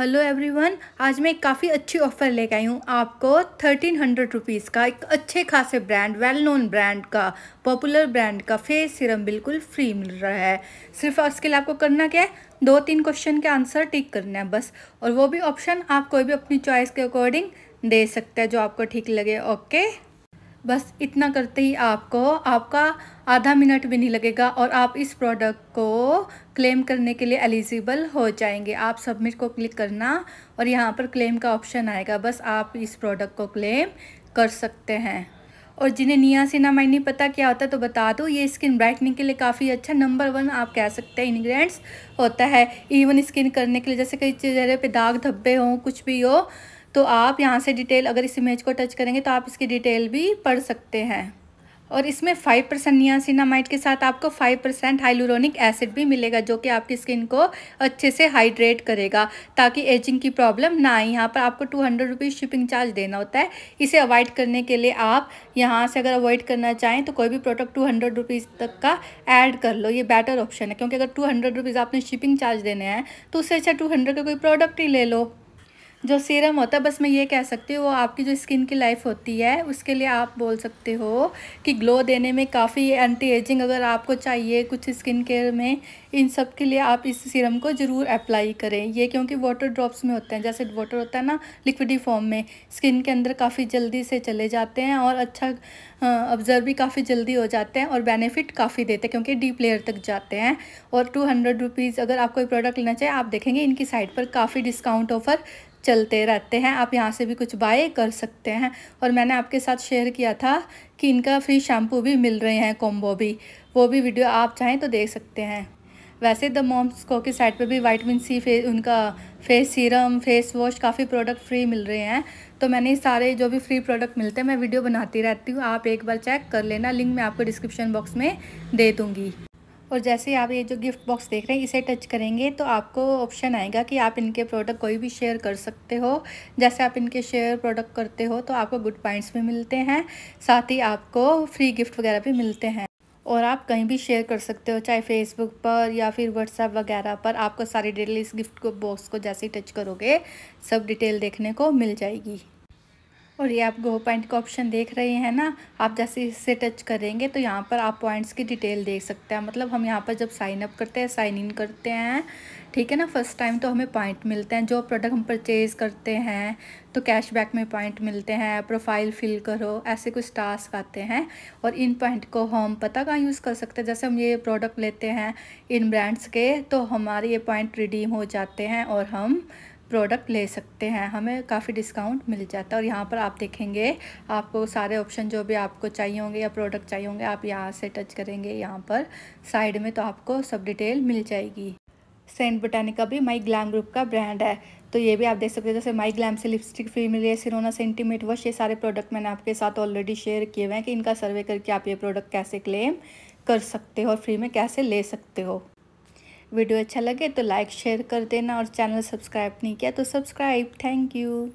hello everyone आज मैं काफ़ी अच्छी ऑफ़र लेकर आई हूँ आपको थर्टीन हंड्रेड रुपीज़ का एक अच्छे खासे ब्रांड वेल नोन ब्रांड का पॉपुलर ब्रांड का फेस सीरम बिल्कुल फ्री मिल रहा है सिर्फ उसके लिए आपको करना क्या है दो तीन क्वेश्चन के आंसर टिक करना है बस और वो भी ऑप्शन आप कोई भी अपनी चॉइस के अकॉर्डिंग दे सकते हैं जो आपको ठीक लगे ओके बस इतना करते ही आपको आपका आधा मिनट भी नहीं लगेगा और आप इस प्रोडक्ट को क्लेम करने के लिए एलिजिबल हो जाएंगे आप सबमिट को क्लिक करना और यहाँ पर क्लेम का ऑप्शन आएगा बस आप इस प्रोडक्ट को क्लेम कर सकते हैं और जिन्हें मैं नहीं पता क्या होता है तो बता दो ये स्किन ब्राइटनिंग के लिए काफ़ी अच्छा नंबर वन आप कह सकते हैं इन्ग्रीडियंट्स होता है इवन स्किन करने के लिए जैसे कई चेहरे पे दाग धब्बे हों कुछ भी हो तो आप यहाँ से डिटेल अगर इस इमेज को टच करेंगे तो आप इसकी डिटेल भी पढ़ सकते हैं और इसमें फाइव परसेंट नियासिनामाइट के साथ आपको फाइव परसेंट हाइलूरोनिक एसिड भी मिलेगा जो कि आपकी स्किन को अच्छे से हाइड्रेट करेगा ताकि एजिंग की प्रॉब्लम ना आए यहाँ पर आपको two hundred rupees shipping charge देना होता है इसे अवॉइड करने के लिए आप यहाँ से अगर अवॉइड करना चाहें तो कोई भी प्रोडक्ट टू हंड्रेड रुपीज़ तक का ऐड कर लो ये बेटर ऑप्शन है क्योंकि अगर टू हंड्रेड रुपीज़ आपने शिपिंग चार्ज देने हैं तो उससे अच्छा टू हंड्रेड का कोई प्रोडक्ट ही ले लो जो सीरम होता है बस मैं ये कह सकती हूँ वो आपकी जो स्किन की लाइफ होती है उसके लिए आप बोल सकते हो कि ग्लो देने में काफ़ी एंटी एजिंग अगर आपको चाहिए कुछ स्किन केयर में इन सब के लिए आप इस सीरम को ज़रूर अप्लाई करें ये क्योंकि वाटर ड्रॉप्स में होते हैं जैसे वाटर होता है ना लिक्विडी फॉर्म में स्किन के अंदर काफ़ी जल्दी से चले जाते हैं और अच्छा ऑब्जर्व भी काफ़ी जल्दी हो जाते हैं और बेनिफिट काफ़ी देते हैं क्योंकि डीप लेयर तक जाते हैं और टू हंड्रेड रुपीज़ अगर कोई प्रोडक्ट लेना चाहिए आप देखेंगे इनकी साइट पर काफ़ी डिस्काउंट ऑफ़र चलते रहते हैं आप यहाँ से भी कुछ बाय कर सकते हैं और मैंने आपके साथ शेयर किया था कि इनका फ्री शैम्पू भी मिल रहे हैं कॉम्बो भी वो भी वीडियो आप चाहें तो देख सकते हैं वैसे द मॉम्स को की साइड पे भी वाइटमिन सी फे उनका फेस सीरम फेस वॉश काफ़ी प्रोडक्ट फ्री मिल रहे हैं तो मैंने सारे जो भी फ्री प्रोडक्ट मिलते हैं मैं वीडियो बनाती रहती हूँ आप एक बार चेक कर लेना लिंक मैं आपको डिस्क्रिप्शन बॉक्स में दे दूँगी और जैसे आप ये जो गिफ्ट बॉक्स देख रहे हैं इसे टच करेंगे तो आपको ऑप्शन आएगा कि आप इनके प्रोडक्ट कोई भी शेयर कर सकते हो जैसे आप इनके शेयर प्रोडक्ट करते हो तो आपको गुड पॉइंट्स भी मिलते हैं साथ ही आपको फ्री गिफ्ट वगैरह भी मिलते हैं और आप कहीं भी शेयर कर सकते हो चाहे फेसबुक पर या फिर व्हाट्सएप वगैरह पर आपको सारी डिटेल इस गिफ्ट को बॉक्स को जैसे ही टच करोगे सब डिटेल देखने को मिल जाएगी और ये आप गो पॉइंट का ऑप्शन देख रहे हैं ना आप जैसे इससे टच करेंगे तो यहाँ पर आप पॉइंट्स की डिटेल देख सकते हैं मतलब हम यहाँ पर जब साइन अप करते हैं साइन इन करते हैं ठीक है ना फर्स्ट टाइम तो हमें पॉइंट मिलते हैं जो प्रोडक्ट हम परचेज़ करते हैं तो कैशबैक में पॉइंट मिलते हैं प्रोफाइल फिल करो ऐसे कुछ टास्क आते हैं और इन पॉइंट को हम पता कहाँ यूज़ कर सकते हैं जैसे हम ये प्रोडक्ट लेते हैं इन ब्रांड्स के तो हमारे ये पॉइंट रिडीम हो जाते हैं और हम प्रोडक्ट ले सकते हैं हमें काफ़ी डिस्काउंट मिल जाता है और यहाँ पर आप देखेंगे आपको सारे ऑप्शन जो भी आपको चाहिए होंगे या प्रोडक्ट चाहिए होंगे आप यहाँ से टच करेंगे यहाँ पर साइड में तो आपको सब डिटेल मिल जाएगी सेंट बोटानिका भी माई ग्लैम ग्रुप का ब्रांड है तो ये भी आप देख सकते हो जैसे माई ग्लैम से लिपस्टिक फ्री मिल रही है सिरोना सेंटीमेट वॉश ये सारे प्रोडक्ट मैंने आपके साथ ऑलरेडी शेयर किए हुए हैं कि इनका सर्वे करके आप ये प्रोडक्ट कैसे क्लेम कर सकते हो और फ्री में कैसे ले सकते हो वीडियो अच्छा लगे तो लाइक शेयर कर देना और चैनल सब्सक्राइब नहीं किया तो सब्सक्राइब थैंक यू